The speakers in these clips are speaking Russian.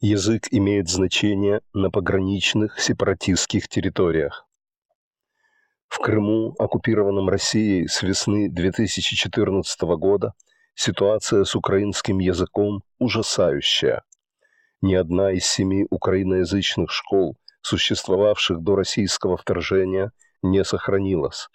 язык имеет значение на пограничных сепаратистских территориях. В Крыму, оккупированном Россией с весны 2014 года, ситуация с украинским языком ужасающая. Ни одна из семи украиноязычных школ, существовавших до российского вторжения, не сохранилась.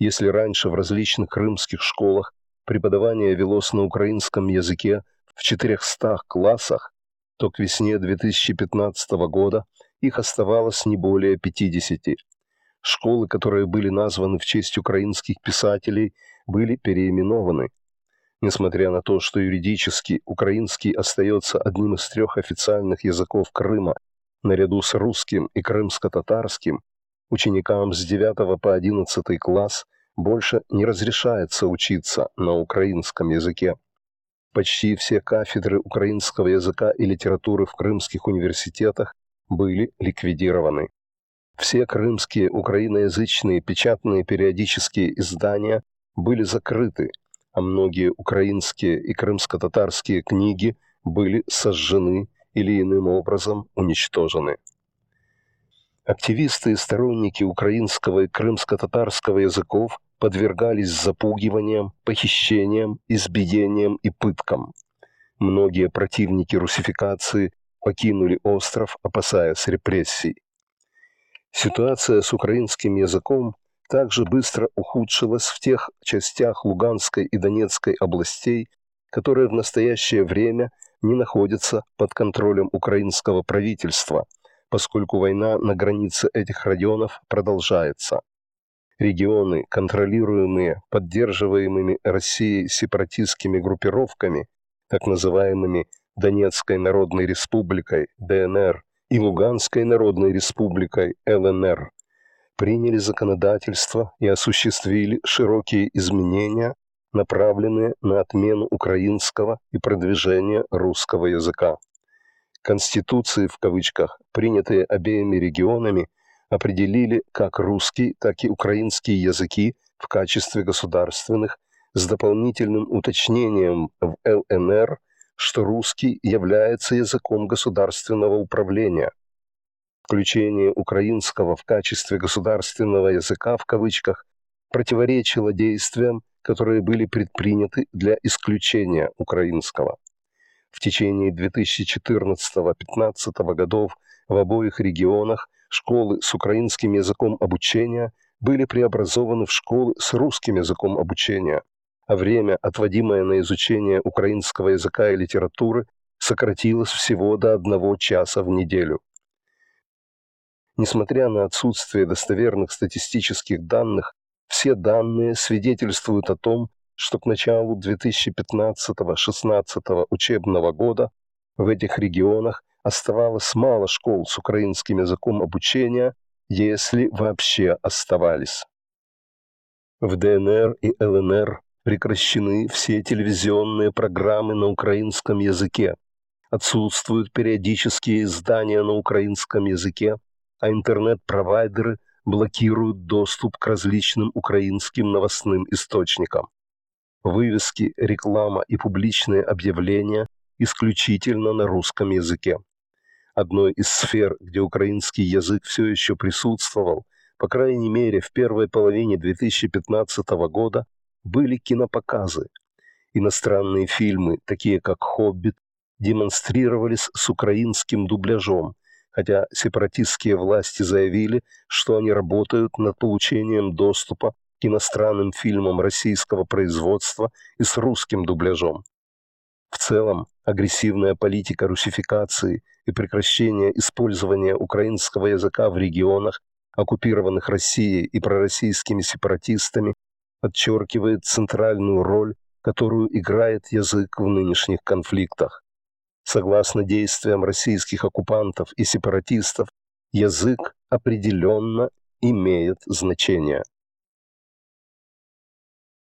Если раньше в различных крымских школах преподавание велось на украинском языке в 400 классах, то к весне 2015 года их оставалось не более 50. Школы, которые были названы в честь украинских писателей, были переименованы. Несмотря на то, что юридически украинский остается одним из трех официальных языков Крыма, наряду с русским и крымско-татарским, ученикам с 9 по 11 класс больше не разрешается учиться на украинском языке. Почти все кафедры украинского языка и литературы в крымских университетах были ликвидированы. Все крымские украиноязычные печатные периодические издания были закрыты, а многие украинские и крымско-татарские книги были сожжены или иным образом уничтожены. Активисты и сторонники украинского и крымско-татарского языков подвергались запугиваниям, похищениям, избиениям и пыткам. Многие противники русификации покинули остров, опасаясь репрессий. Ситуация с украинским языком также быстро ухудшилась в тех частях Луганской и Донецкой областей, которые в настоящее время не находятся под контролем украинского правительства, поскольку война на границе этих районов продолжается регионы, контролируемые поддерживаемыми Россией сепаратистскими группировками, так называемыми Донецкой Народной Республикой, ДНР, и Луганской Народной Республикой, ЛНР, приняли законодательство и осуществили широкие изменения, направленные на отмену украинского и продвижение русского языка. Конституции, в кавычках, принятые обеими регионами – определили как русский, так и украинский языки в качестве государственных с дополнительным уточнением в ЛНР, что русский является языком государственного управления. Включение украинского в качестве государственного языка в кавычках противоречило действиям, которые были предприняты для исключения украинского. В течение 2014-2015 годов в обоих регионах Школы с украинским языком обучения были преобразованы в школы с русским языком обучения, а время, отводимое на изучение украинского языка и литературы, сократилось всего до одного часа в неделю. Несмотря на отсутствие достоверных статистических данных, все данные свидетельствуют о том, что к началу 2015-16 учебного года в этих регионах оставалось мало школ с украинским языком обучения, если вообще оставались. В ДНР и ЛНР прекращены все телевизионные программы на украинском языке, отсутствуют периодические издания на украинском языке, а интернет-провайдеры блокируют доступ к различным украинским новостным источникам. Вывески, реклама и публичные объявления исключительно на русском языке одной из сфер, где украинский язык все еще присутствовал, по крайней мере, в первой половине 2015 года были кинопоказы. Иностранные фильмы, такие как «Хоббит», демонстрировались с украинским дубляжом, хотя сепаратистские власти заявили, что они работают над получением доступа к иностранным фильмам российского производства и с русским дубляжом. В целом, агрессивная политика русификации и прекращение использования украинского языка в регионах, оккупированных Россией и пророссийскими сепаратистами, подчеркивает центральную роль, которую играет язык в нынешних конфликтах. Согласно действиям российских оккупантов и сепаратистов, язык определенно имеет значение.